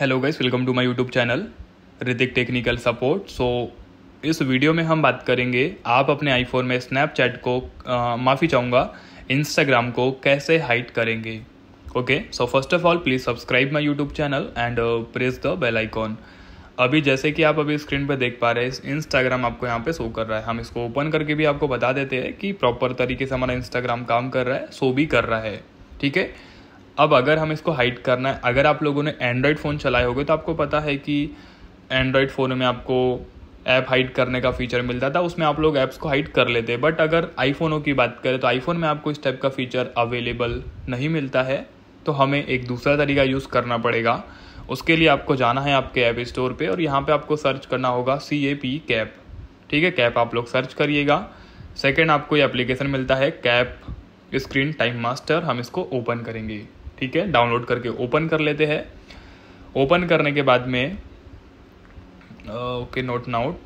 hello guys welcome to my YouTube channel Hritik technical support so इस वीडियो में हम बात करेंगे आप अपने आईफोन में स्नैपचैट को माफ़ी चाहूँगा इंस्टाग्राम को कैसे हाइट करेंगे okay so first of all please subscribe my YouTube channel and press the bell icon अभी जैसे कि आप अभी स्क्रीन पर देख पा रहे हैं इंस्टाग्राम आपको यहाँ पे शो कर रहा है हम इसको ओपन करके भी आपको बता देते हैं कि प्रॉपर तरीके से हमारा इंस्टाग्राम काम कर रहा है शो भी कर रहा है ठीक है अब अगर हम इसको हाइड करना है अगर आप लोगों ने एंड्रॉयड फ़ोन चलाए होगे तो आपको पता है कि एंड्रॉयड फ़ोन में आपको ऐप हाइड करने का फीचर मिलता था उसमें आप लोग ऐप्स को हाइड कर लेते बट अगर आईफोनों की बात करें तो आईफोन में आपको इस टाइप का फीचर अवेलेबल नहीं मिलता है तो हमें एक दूसरा तरीका यूज़ करना पड़ेगा उसके लिए आपको जाना है आपके ऐप स्टोर पे और यहाँ पे आपको सर्च करना होगा सी ए पी कैप ठीक है कैप आप लोग सर्च करिएगा सेकेंड आपको ये एप्लीकेशन मिलता है कैप स्क्रीन टाइम मास्टर हम इसको ओपन करेंगे ठीक है डाउनलोड करके ओपन कर लेते हैं ओपन करने के बाद में ओके नोट नाउट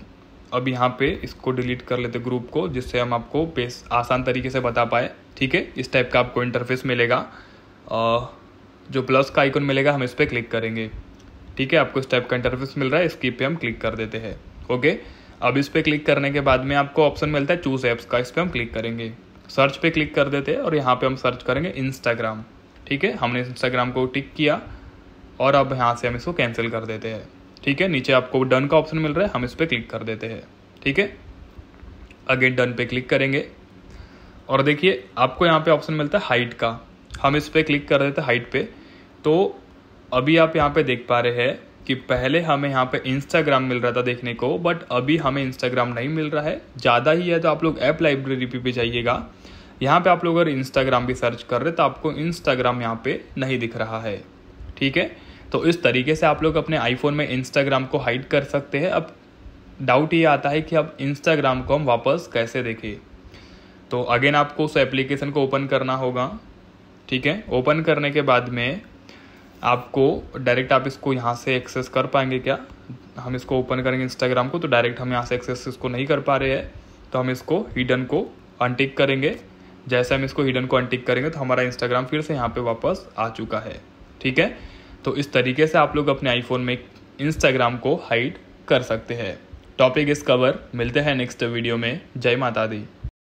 अब यहाँ पे इसको डिलीट कर लेते ग्रुप को जिससे हम आपको पेस आसान तरीके से बता पाए ठीक है इस टाइप का आपको इंटरफेस मिलेगा uh, जो प्लस का आइकन मिलेगा हम इस पर क्लिक करेंगे ठीक है आपको इस टाइप का इंटरफेस मिल रहा है इसकी पे हम क्लिक कर देते हैं ओके अब इस पर क्लिक करने के बाद में आपको ऑप्शन मिलता है चूज ऐप्स का इस पर हम क्लिक करेंगे सर्च पे क्लिक कर देते हैं और यहाँ पे हम सर्च करेंगे इंस्टाग्राम ठीक है हमने इंस्टाग्राम को टिक किया और अब यहाँ से हम इसको कैंसिल कर देते हैं ठीक है नीचे आपको डन का ऑप्शन मिल रहा है हम इस पर क्लिक कर देते हैं ठीक है अगेन डन पे क्लिक करेंगे और देखिए आपको यहाँ पे ऑप्शन मिलता है हाइट का हम इस पर क्लिक कर देते हैं हाइट पे तो अभी आप यहाँ पे देख पा रहे हैं कि पहले हमें यहाँ पे इंस्टाग्राम मिल रहा था देखने को बट अभी हमें इंस्टाग्राम नहीं मिल रहा है ज़्यादा ही है तो आप लोग ऐप लाइब्रेरी पे जाइएगा यहाँ पे आप लोग अगर इंस्टाग्राम भी सर्च कर रहे तो आपको इंस्टाग्राम यहाँ पे नहीं दिख रहा है ठीक है तो इस तरीके से आप लोग अपने आईफोन में इंस्टाग्राम को हाइड कर सकते हैं अब डाउट ये आता है कि अब इंस्टाग्राम को हम वापस कैसे देखें तो अगेन आपको उस एप्लीकेशन को ओपन करना होगा ठीक है ओपन करने के बाद में आपको डायरेक्ट आप इसको यहाँ से एक्सेस कर पाएंगे क्या हम इसको ओपन करेंगे इंस्टाग्राम को तो डायरेक्ट हम यहाँ से एक्सेस इसको नहीं कर पा रहे हैं तो हम इसको हिडन को अनटिक करेंगे जैसे हम इसको हिडन को अनटिक करेंगे तो हमारा इंस्टाग्राम फिर से यहाँ पे वापस आ चुका है ठीक है तो इस तरीके से आप लोग अपने आईफोन में इंस्टाग्राम को हाइड कर सकते हैं टॉपिक इस कवर मिलते हैं नेक्स्ट वीडियो में जय माता दी